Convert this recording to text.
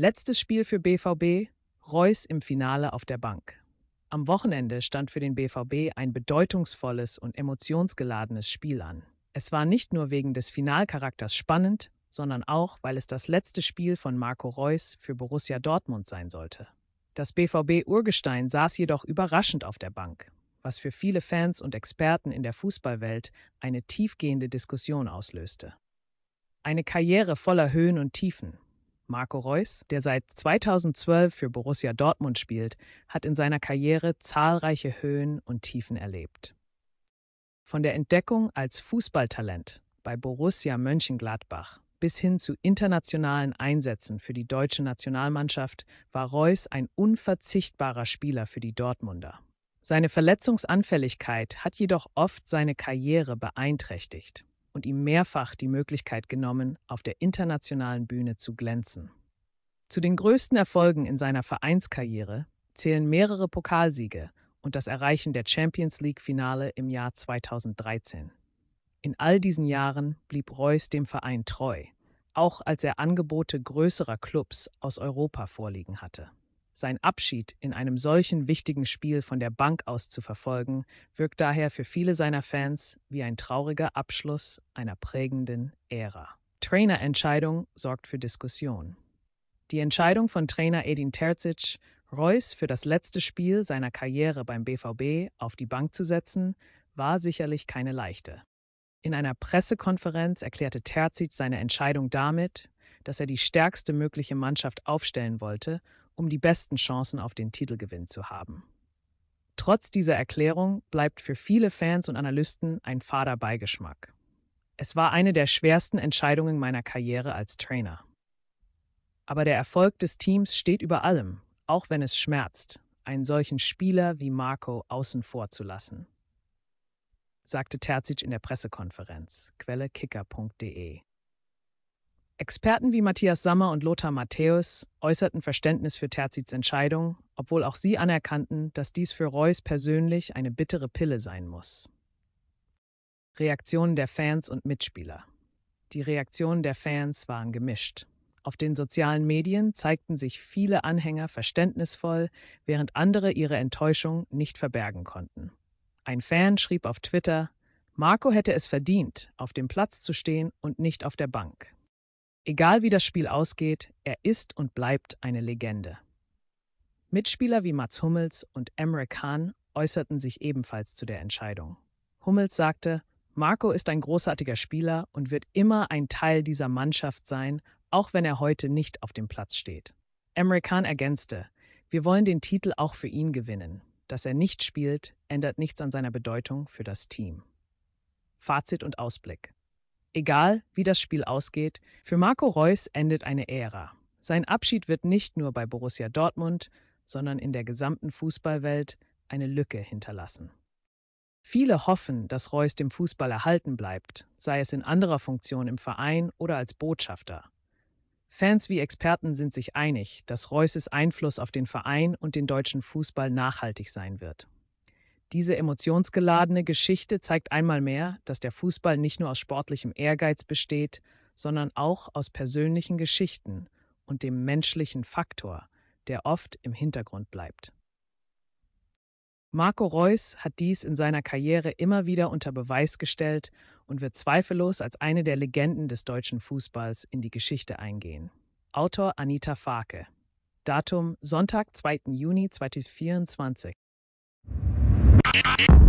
Letztes Spiel für BVB, Reus im Finale auf der Bank. Am Wochenende stand für den BVB ein bedeutungsvolles und emotionsgeladenes Spiel an. Es war nicht nur wegen des Finalcharakters spannend, sondern auch, weil es das letzte Spiel von Marco Reus für Borussia Dortmund sein sollte. Das BVB-Urgestein saß jedoch überraschend auf der Bank, was für viele Fans und Experten in der Fußballwelt eine tiefgehende Diskussion auslöste. Eine Karriere voller Höhen und Tiefen, Marco Reus, der seit 2012 für Borussia Dortmund spielt, hat in seiner Karriere zahlreiche Höhen und Tiefen erlebt. Von der Entdeckung als Fußballtalent bei Borussia Mönchengladbach bis hin zu internationalen Einsätzen für die deutsche Nationalmannschaft war Reus ein unverzichtbarer Spieler für die Dortmunder. Seine Verletzungsanfälligkeit hat jedoch oft seine Karriere beeinträchtigt und ihm mehrfach die Möglichkeit genommen, auf der internationalen Bühne zu glänzen. Zu den größten Erfolgen in seiner Vereinskarriere zählen mehrere Pokalsiege und das Erreichen der Champions League-Finale im Jahr 2013. In all diesen Jahren blieb Reus dem Verein treu, auch als er Angebote größerer Clubs aus Europa vorliegen hatte. Sein Abschied in einem solchen wichtigen Spiel von der Bank aus zu verfolgen, wirkt daher für viele seiner Fans wie ein trauriger Abschluss einer prägenden Ära. Trainerentscheidung sorgt für Diskussion. Die Entscheidung von Trainer Edin Terzic, Reus für das letzte Spiel seiner Karriere beim BVB auf die Bank zu setzen, war sicherlich keine leichte. In einer Pressekonferenz erklärte Terzic seine Entscheidung damit, dass er die stärkste mögliche Mannschaft aufstellen wollte um die besten Chancen auf den Titelgewinn zu haben. Trotz dieser Erklärung bleibt für viele Fans und Analysten ein fader Beigeschmack. Es war eine der schwersten Entscheidungen meiner Karriere als Trainer. Aber der Erfolg des Teams steht über allem, auch wenn es schmerzt, einen solchen Spieler wie Marco außen vor zu lassen, sagte Terzic in der Pressekonferenz, Quelle kicker.de. Experten wie Matthias Sammer und Lothar Matthäus äußerten Verständnis für Terzits Entscheidung, obwohl auch sie anerkannten, dass dies für Reus persönlich eine bittere Pille sein muss. Reaktionen der Fans und Mitspieler Die Reaktionen der Fans waren gemischt. Auf den sozialen Medien zeigten sich viele Anhänger verständnisvoll, während andere ihre Enttäuschung nicht verbergen konnten. Ein Fan schrieb auf Twitter, Marco hätte es verdient, auf dem Platz zu stehen und nicht auf der Bank. Egal wie das Spiel ausgeht, er ist und bleibt eine Legende. Mitspieler wie Mats Hummels und Emre Khan äußerten sich ebenfalls zu der Entscheidung. Hummels sagte, Marco ist ein großartiger Spieler und wird immer ein Teil dieser Mannschaft sein, auch wenn er heute nicht auf dem Platz steht. Emre Khan ergänzte, wir wollen den Titel auch für ihn gewinnen. Dass er nicht spielt, ändert nichts an seiner Bedeutung für das Team. Fazit und Ausblick. Egal, wie das Spiel ausgeht, für Marco Reus endet eine Ära. Sein Abschied wird nicht nur bei Borussia Dortmund, sondern in der gesamten Fußballwelt eine Lücke hinterlassen. Viele hoffen, dass Reus dem Fußball erhalten bleibt, sei es in anderer Funktion im Verein oder als Botschafter. Fans wie Experten sind sich einig, dass Reus' Einfluss auf den Verein und den deutschen Fußball nachhaltig sein wird. Diese emotionsgeladene Geschichte zeigt einmal mehr, dass der Fußball nicht nur aus sportlichem Ehrgeiz besteht, sondern auch aus persönlichen Geschichten und dem menschlichen Faktor, der oft im Hintergrund bleibt. Marco Reus hat dies in seiner Karriere immer wieder unter Beweis gestellt und wird zweifellos als eine der Legenden des deutschen Fußballs in die Geschichte eingehen. Autor Anita Farke. Datum Sonntag, 2. Juni 2024. you